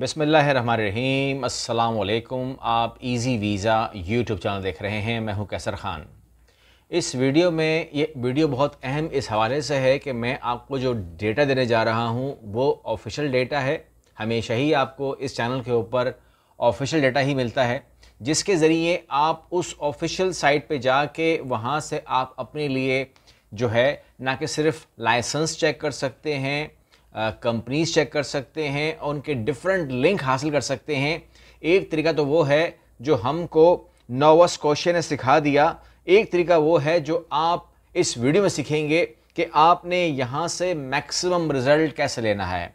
बसमीम अल्लाम आप इजी वीज़ा यूट्यूब चैनल देख रहे हैं मैं हूं कैसर ख़ान इस वीडियो में ये वीडियो बहुत अहम इस हवाले से है कि मैं आपको जो डेटा देने जा रहा हूं वो ऑफिशियल डेटा है हमेशा ही आपको इस चैनल के ऊपर ऑफिशियल डेटा ही मिलता है जिसके ज़रिए आप उस ऑफिशियल साइट पे जाके वहाँ से आप अपने लिए जो है ना कि सिर्फ लाइसेंस चेक कर सकते हैं कंपनीज चेक कर सकते हैं और उनके डिफरेंट लिंक हासिल कर सकते हैं एक तरीका तो वो है जो हमको नोवस क्वेश्चन ने सिखा दिया एक तरीका वो है जो आप इस वीडियो में सीखेंगे कि आपने यहाँ से मैक्सिमम रिज़ल्ट कैसे लेना है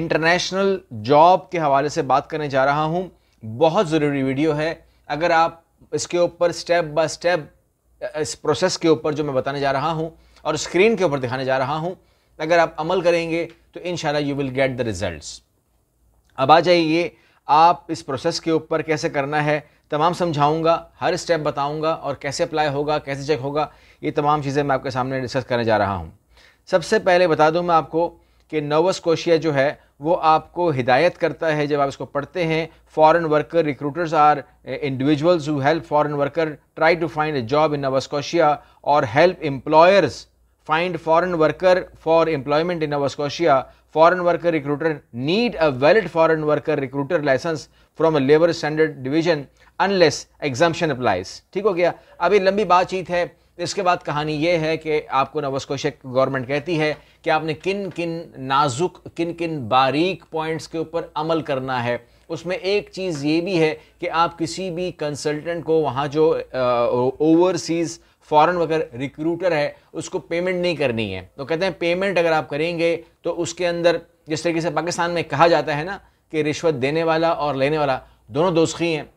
इंटरनेशनल जॉब के हवाले से बात करने जा रहा हूँ बहुत ज़रूरी वीडियो है अगर आप इसके ऊपर स्टेप बाय स्टेप इस प्रोसेस के ऊपर जो मैं बताने जा रहा हूँ और स्क्रीन के ऊपर दिखाने जा रहा हूँ अगर आप अमल करेंगे तो and you will get the result अब आ जाइए आप इस प्रोसेस के ऊपर कैसे करना है तमाम समझाऊंगा हर स्टेप बताऊंगा और कैसे अप्लाई होगा कैसे चेक होगा ये तमाम चीज़ें मैं आपके सामने डिस्कस करने जा रहा हूँ सबसे पहले बता दूँ मैं आपको कि नर्वस कोशिया जो है वो आपको हिदायत करता है जब आप इसको पढ़ते हैं foreign worker recruiters are individuals who help foreign worker try to find a job in nervous कोशिया और help employers find foreign worker for employment in Nova Scotia, foreign worker recruiter need a valid foreign worker recruiter license from a labor standard division unless exemption applies. ठीक हो गया अभी लंबी बातचीत है इसके बाद कहानी ये है कि आपको नवस्कोशक गवर्नमेंट कहती है कि आपने किन किन नाजुक किन किन बारीक पॉइंट्स के ऊपर अमल करना है उसमें एक चीज़ ये भी है कि आप किसी भी कंसल्टेंट को वहाँ जो ओवरसीज़ फॉरेन वगैरह रिक्रूटर है उसको पेमेंट नहीं करनी है तो कहते हैं पेमेंट अगर आप करेंगे तो उसके अंदर जिस तरीके से पाकिस्तान में कहा जाता है ना कि रिश्वत देने वाला और लेने वाला दोनों दोस्ती हैं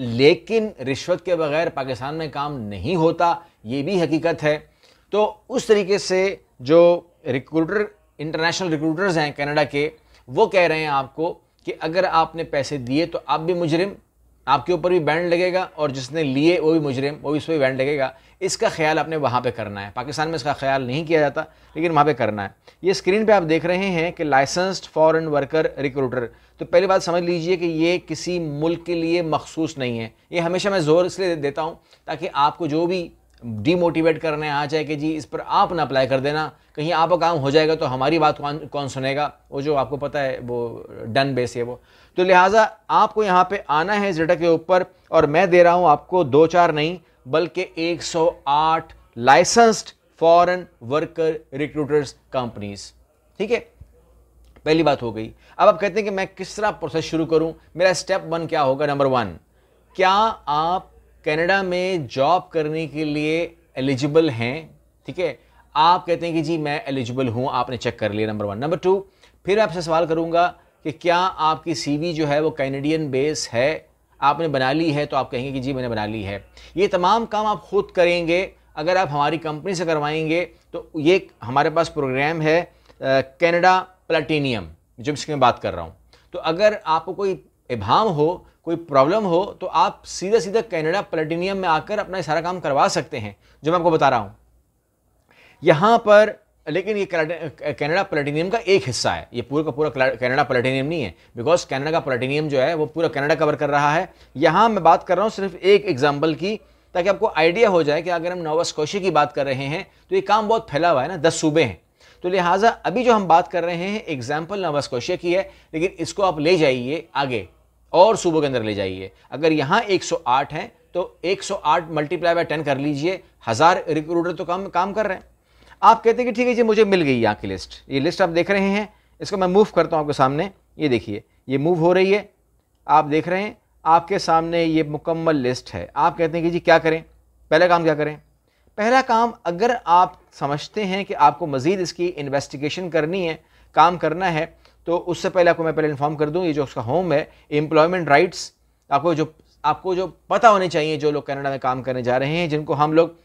लेकिन रिश्वत के बगैर पाकिस्तान में काम नहीं होता ये भी हकीकत है तो उस तरीके से जो रिक्रूटर इंटरनेशनल रिक्रूटर्स हैं कनाडा के वो कह रहे हैं आपको कि अगर आपने पैसे दिए तो आप भी मुजरिम आपके ऊपर भी बैंड लगेगा और जिसने लिए वो भी मुजरिम वो भी उस पर भी बैंड लगेगा इसका ख्याल आपने वहाँ पे करना है पाकिस्तान में इसका ख्याल नहीं किया जाता लेकिन वहाँ पे करना है ये स्क्रीन पे आप देख रहे हैं कि लाइसेंस्ड फॉरेन वर्कर रिक्रूटर तो पहली बात समझ लीजिए कि ये किसी मुल्क के लिए मखसूस नहीं है ये हमेशा मैं ज़ोर इसलिए देता हूँ ताकि आपको जो भी डीमोटिवेट करने आ जाए कि जी इस पर आप ना अप्लाई कर देना कहीं आपका काम हो जाएगा तो हमारी बात कौन कौन सुनेगा वो जो आपको पता है वो डन बेस है वो तो लिहाजा आपको यहाँ पे आना है जेटा के ऊपर और मैं दे रहा हूँ आपको दो चार नहीं बल्कि 108 licensed foreign worker recruiters companies ठीक है पहली बात हो गई अब आप कहते हैं कि मैं किस तरह प्रोसेस शुरू करूं मेरा स्टेप वन क्या होगा नंबर वन क्या आप कनाडा में जॉब करने के लिए एलिजिबल हैं ठीक है आप कहते हैं कि जी मैं एलिजिबल हूँ आपने चेक कर लिया नंबर वन नंबर टू फिर आपसे सवाल करूँगा कि क्या आपकी सीवी जो है वो कैनेडियन बेस है आपने बना ली है तो आप कहेंगे कि जी मैंने बना ली है ये तमाम काम आप खुद करेंगे अगर आप हमारी कंपनी से करवाएंगे तो ये हमारे पास प्रोग्राम है कैनेडा प्लाटीनियम जो इसकी मैं बात कर रहा हूँ तो अगर आपको कोई इभाम हो कोई प्रॉब्लम हो तो आप सीधे सीधे कैनेडा प्लेटिनियम में आकर अपना सारा काम करवा सकते हैं जो मैं आपको बता रहा हूँ यहाँ पर लेकिन ये कैनेडा प्लेटिनियम का एक हिस्सा है ये पूरा का पूरा कैनेडा प्लेटिनियम नहीं है बिकॉज कैनेडा का प्लेटिनियम जो है वो पूरा कैनेडा कवर कर रहा है यहाँ मैं बात कर रहा हूँ सिर्फ एक एग्जाम्पल की ताकि आपको आइडिया हो जाए कि अगर हम नोवास्कोशी की बात कर रहे हैं तो ये काम बहुत फैला हुआ है ना दस सूबे हैं तो लिहाजा अभी जो हम बात कर रहे हैं एग्जाम्पल स्कोशिया की है लेकिन इसको आप ले जाइए आगे और सूबों के अंदर ले जाइए अगर यहाँ 108 हैं तो 108 मल्टीप्लाई बाय टेन कर लीजिए हज़ार रिक्रूटर तो काम काम कर रहे हैं आप कहते हैं कि ठीक है जी मुझे मिल गई यहाँ की लिस्ट ये लिस्ट आप देख रहे हैं इसको मैं मूव करता हूँ आपके सामने ये देखिए ये मूव हो रही है आप देख रहे हैं आपके सामने ये मुकम्मल लिस्ट है आप कहते हैं कि जी क्या करें पहला काम क्या करें पहला काम अगर आप समझते हैं कि आपको मज़ीद इसकी इन्वेस्टिगेशन करनी है काम करना है तो उससे पहले आपको मैं पहले इन्फॉर्म कर दूँ ये जो उसका होम है एम्प्लॉयमेंट राइट्स आपको जो आपको जो पता होने चाहिए जो लोग कनाडा में काम करने जा रहे हैं जिनको हम लोग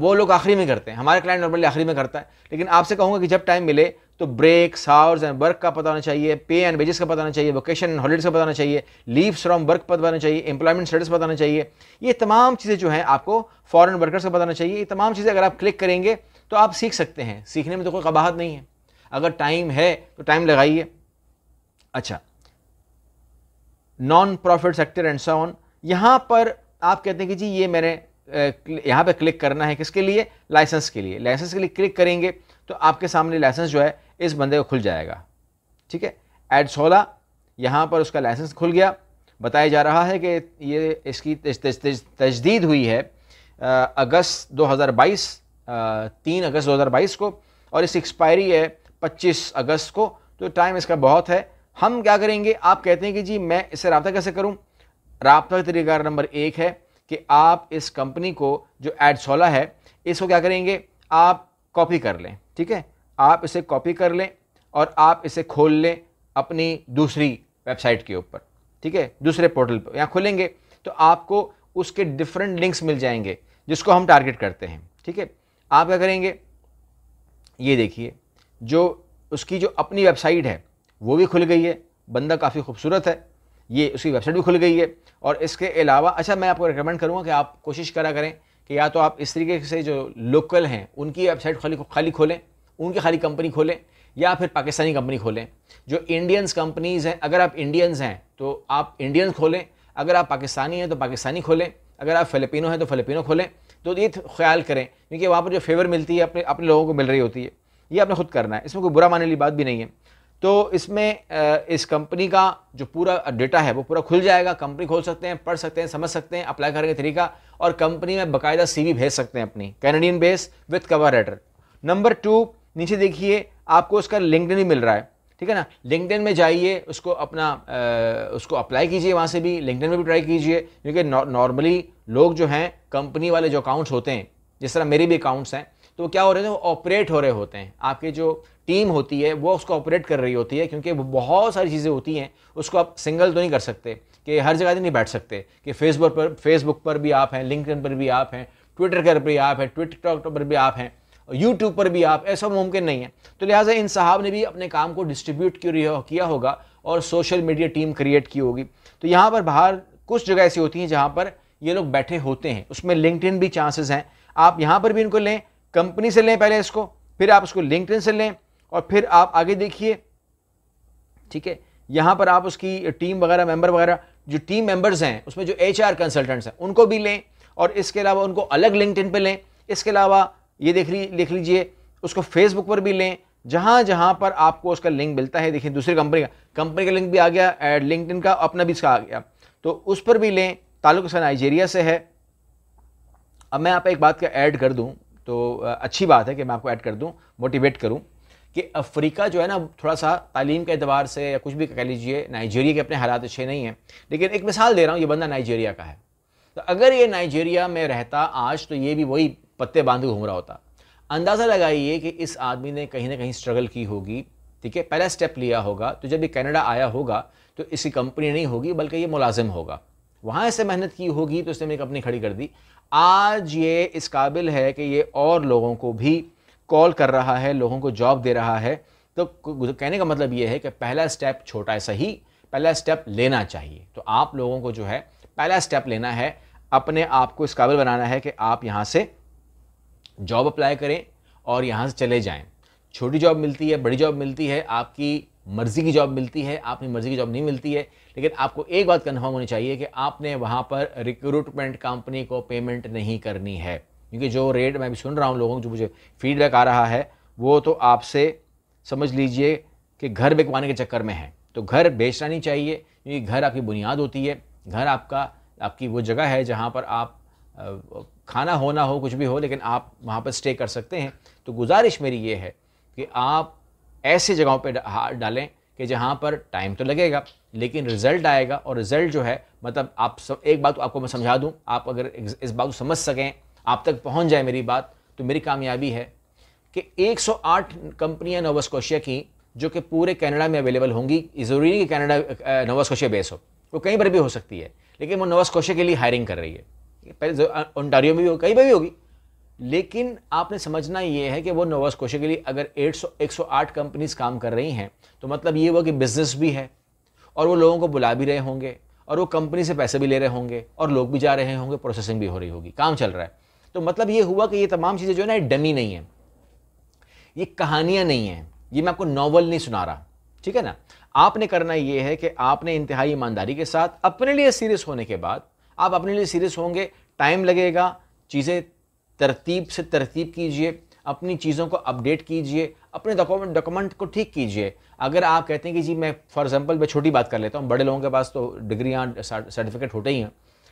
वो लोग आखिरी में करते हैं हमारे क्लाइंट नॉर्मली आखिरी में करता है लेकिन आपसे कहूँगा कि जब टाइम मिले तो ब्रेक्स आवर्स एंड वर्क का पता होना चाहिए पे एंड वेजेस का पता होना चाहिए वोकेशन एंड हॉलीडेज का पता होना चाहिए लीव्स फ्रॉम वर्क पता होना चाहिए एम्प्लॉयमेंट स्टेटस पता होना चाहिए ये तमाम चीज़ें जो हैं आपको फॉरन वर्कर्स का पता होना चाहिए ये तमाम चीज़ें अगर आप क्लिक करेंगे तो आप सीख सकते हैं सीखने में तो कोई कबाहत नहीं है अगर टाइम है तो टाइम लगाइए अच्छा non profit sector and so on यहाँ पर आप कहते हैं कि जी ये मैंने यहाँ पे क्लिक करना है किसके लिए लाइसेंस के लिए लाइसेंस के लिए क्लिक करेंगे तो आपके सामने लाइसेंस जो है इस बंदे को खुल जाएगा ठीक है एड सोलह यहाँ पर उसका लाइसेंस खुल गया बताया जा रहा है कि ये इसकी तजदीद हुई है अगस्त 2022 तीन अगस्त 2022 को और इस एक्सपायरी है 25 अगस्त को तो टाइम इसका बहुत है हम क्या करेंगे आप कहते हैं कि जी मैं इससे रबता कैसे करूँ रबता का नंबर एक है कि आप इस कंपनी को जो सोला है इसको क्या करेंगे आप कॉपी कर लें ठीक है आप इसे कॉपी कर लें और आप इसे खोल लें अपनी दूसरी वेबसाइट के ऊपर ठीक है दूसरे पोर्टल पर यहाँ खोलेंगे तो आपको उसके डिफरेंट लिंक्स मिल जाएंगे जिसको हम टारगेट करते हैं ठीक है आप क्या करेंगे ये देखिए जो उसकी जो अपनी वेबसाइट है वो भी खुल गई है बंदा काफ़ी खूबसूरत है ये उसकी वेबसाइट भी खुल गई है और इसके अलावा अच्छा मैं आपको रिकमेंड करूँगा कि आप कोशिश करा करें कि या तो आप इस तरीके से जो लोकल हैं उनकी वेबसाइट खाली खाली खोलें उनकी खाली कंपनी खोलें या फिर पाकिस्तानी कंपनी खोलें जो इंडियंस कंपनीज़ हैं अगर आप इंडियंस हैं तो आप इंडियंस खोलें अगर आप पाकिस्तानी हैं तो पाकिस्तानी खोलें अगर आप फ़िलिपिनो हैं तो फ़िलिपिनो खोलें तो ये ख्याल करें क्योंकि वहाँ पर जो फेवर मिलती है अपने अपने लोगों को मिल रही होती है ये आपने खुद करना है इसमें कोई बुरा मानने वाली बात भी नहीं है तो इसमें इस कंपनी का जो पूरा डेटा है वो पूरा खुल जाएगा कंपनी खोल सकते हैं पढ़ सकते हैं समझ सकते हैं अप्लाई करने का तरीका और कंपनी में बाकायदा सीवी भेज सकते हैं अपनी Canadian base with cover letter number two नीचे देखिए आपको उसका लिंकडिन ही मिल रहा है ठीक है ना लिंकडिन में जाइए उसको अपना उसको अप्लाई कीजिए वहाँ से भी लिंकडिन में भी ट्राई कीजिए क्योंकि नॉर्मली लोग जो हैं कंपनी वाले जो अकाउंट्स होते हैं जिस तरह मेरे भी अकाउंट्स हैं तो क्या हो रहे थे वो ऑपरेट हो रहे होते हैं आपकी जो टीम होती है वो उसको ऑपरेट कर रही होती है क्योंकि बहुत सारी चीज़ें होती हैं उसको आप सिंगल तो नहीं कर सकते कि हर जगह नहीं बैठ सकते कि फेसबुक पर फेसबुक पर भी आप हैं लिंक पर भी आप हैं ट्विटर पर भी आप हैं ट्विटर पर भी आप हैं यूट्यूब पर भी आप ऐसा मुमकिन नहीं है तो लिहाजा इन साहब ने भी अपने काम को डिस्ट्रीब्यूट किया होगा और सोशल मीडिया टीम क्रिएट की होगी तो यहाँ पर बाहर कुछ जगह ऐसी होती हैं जहाँ पर ये लोग बैठे होते हैं उसमें लिंकड भी चांसेस हैं आप यहाँ पर भी इनको लें कंपनी से लें पहले इसको फिर आप उसको लिंकड से लें और फिर आप आगे देखिए ठीक है यहाँ पर आप उसकी टीम वगैरह मेंबर वगैरह जो टीम मेंबर्स हैं उसमें जो एच आर कंसल्टेंट्स हैं उनको भी लें और इसके अलावा उनको अलग लिंकड पे लें इसके अलावा ये देख ली लिख लीजिए उसको फेसबुक पर भी लें जहाँ जहाँ पर आपको उसका लिंक मिलता है देखिए दूसरी कंपनी का कंपनी का लिंक भी आ गया लिंक का अपना भी इसका आ गया तो उस पर भी लें ताल्लुक इसका नाइजीरिया से है अब मैं आप एक बात का ऐड कर दूँ तो अच्छी बात है कि मैं आपको ऐड कर दूँ मोटिवेट करूँ कि अफ्रीका जो है ना थोड़ा सा तालीम के अतबार से या कुछ भी कह लीजिए नाइजीरिया के अपने हालात अच्छे नहीं हैं लेकिन एक मिसाल दे रहा हूँ ये बंदा नाइजीरिया का है तो अगर ये नाइजीरिया में रहता आज तो ये भी वही पत्ते बांधे घूम रहा होता अंदाज़ा लगाइए कि इस आदमी ने कहीं ना कहीं स्ट्रगल की होगी ठीक है पहला स्टेप लिया होगा तो जब ये कनाडा आया होगा तो इसकी कंपनी नहीं होगी बल्कि ये मुलाजिम होगा वहाँ ऐसे मेहनत की होगी तो उसने मेरी कंपनी खड़ी कर दी आज ये इस काबिल है कि ये और लोगों को भी कॉल कर रहा है लोगों को जॉब दे रहा है तो कहने का मतलब ये है कि पहला स्टेप छोटा सही पहला स्टेप लेना चाहिए तो आप लोगों को जो है पहला स्टेप लेना है अपने आप को इस काबिल बनाना है कि आप यहाँ से जॉब अप्लाई करें और यहाँ से चले जाएं छोटी जॉब मिलती है बड़ी जॉब मिलती है आपकी मर्ज़ी की जॉब मिलती है आपने मर्ज़ी की जॉब नहीं मिलती है लेकिन आपको एक बात कन्फर्म होनी चाहिए कि आपने वहाँ पर रिक्रूटमेंट कंपनी को पेमेंट नहीं करनी है क्योंकि जो रेट मैं भी सुन रहा हूँ लोगों को जो मुझे फीडबैक आ रहा है वो तो आपसे समझ लीजिए कि घर बिकवाने के चक्कर में है तो घर बेचना नहीं चाहिए क्योंकि घर आपकी बुनियाद होती है घर आपका आपकी वो जगह है जहाँ पर आप खाना होना हो कुछ भी हो लेकिन आप वहाँ पर स्टे कर सकते हैं तो गुजारिश मेरी ये है कि आप ऐसी जगहों पर डालें कि जहाँ पर टाइम तो लगेगा लेकिन रिजल्ट आएगा और रिजल्ट जो है मतलब आप सब एक बात तो आपको मैं समझा दूँ आप अगर इस बात को समझ सकें आप तक पहुँच जाए मेरी बात तो मेरी कामयाबी है कि 108 कंपनियां नोवास्कोशिया की जो कि पूरे कनाडा में अवेलेबल होंगी ज़रूरी नहीं कि कैनेडा नोवास्कोशिया बेस हो वो कहीं पर भी हो सकती है लेकिन वो नोवास्कोशिया के लिए हायरिंग कर रही है पहले ओंटारियो में भी हो कहीं पर भी होगी लेकिन आपने समझना ये है कि वो नोवा स्कोशा के लिए अगर 800 108 कंपनीज काम कर रही हैं तो मतलब ये हुआ कि बिजनेस भी है और वो लोगों को बुला भी रहे होंगे और वो कंपनी से पैसे भी ले रहे होंगे और लोग भी जा रहे होंगे प्रोसेसिंग भी हो रही होगी काम चल रहा है तो मतलब ये हुआ कि ये तमाम चीज़ें जो है ना ये डमी नहीं है ये कहानियाँ नहीं हैं ये मैं आपको नॉवल नहीं सुना रहा ठीक है ना आपने करना ये है कि आपने इंतहाई ईमानदारी के साथ अपने लिए सीरियस होने के बाद आप अपने लिए सीरियस होंगे टाइम लगेगा चीज़ें तरतीब से तरतीब कीजिए अपनी चीज़ों को अपडेट कीजिए अपने डॉक्यूमेंट डॉक्यूमेंट को ठीक कीजिए अगर आप कहते हैं कि जी मैं फॉर एग्जांपल मैं छोटी बात कर लेता हूँ बड़े लोगों के पास तो डिग्रियाँ सर्टिफिकेट होते ही हैं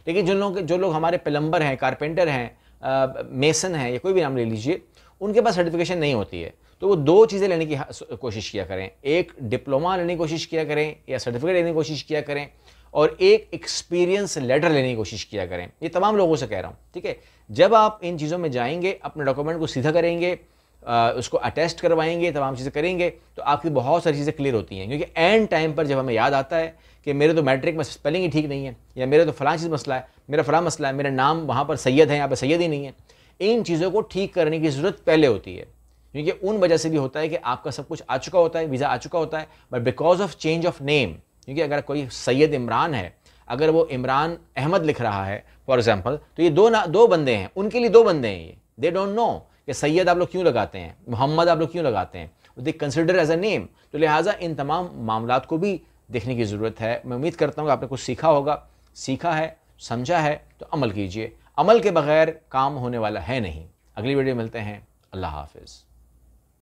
लेकिन जिन लोग जो लोग हमारे प्लम्बर हैं कारपेंटर हैं मेसन हैं या कोई भी नाम ले लीजिए उनके पास सर्टिफिकेशन नहीं होती है तो वो दो चीज़ें लेने की कोशिश किया करें एक डिप्लोमा लेने की कोशिश किया करें या सर्टिफिकेट लेने की कोशिश किया करें और एक एक्सपीरियंस लेटर लेने की कोशिश किया करें ये तमाम लोगों से कह रहा हूँ ठीक है जब आप इन चीज़ों में जाएंगे अपने डॉक्यूमेंट को सीधा करेंगे आ, उसको अटेस्ट करवाएंगे तमाम चीज़ें करेंगे तो आपकी बहुत सारी चीज़ें क्लियर होती हैं क्योंकि एंड टाइम पर जब हमें याद आता है कि मेरे तो मैट्रिक में स्पेलिंग ही ठीक नहीं है या मेरे तो फलां चीज़ मसला है मेरा फलां मसला है मेरा नाम वहाँ पर सैयद है यहाँ पर सैयद ही नहीं है इन चीज़ों को ठीक करने की ज़रूरत पहले होती है क्योंकि उन वजह से भी होता है कि आपका सब कुछ आ चुका होता है वीज़ा आ चुका होता है but because of change of name क्योंकि अगर कोई सैयद इमरान है अगर वो इमरान अहमद लिख रहा है फॉर एग्ज़ाम्पल तो ये दो ना दो बंदे हैं उनके लिए दो बंदे हैं ये दे डोंट नो कि सैयद आप लोग क्यों लगाते हैं मोहम्मद आप लोग क्यों लगाते हैं they consider as a name तो लिहाजा इन तमाम मामला को भी देखने की ज़रूरत है मैं उम्मीद करता हूँ कि आपने कुछ सीखा होगा सीखा है समझा है तो अमल कीजिए अमल के बगैर काम होने वाला है नहीं अगली वीडियो मिलते हैं अल्लाह हाफिज़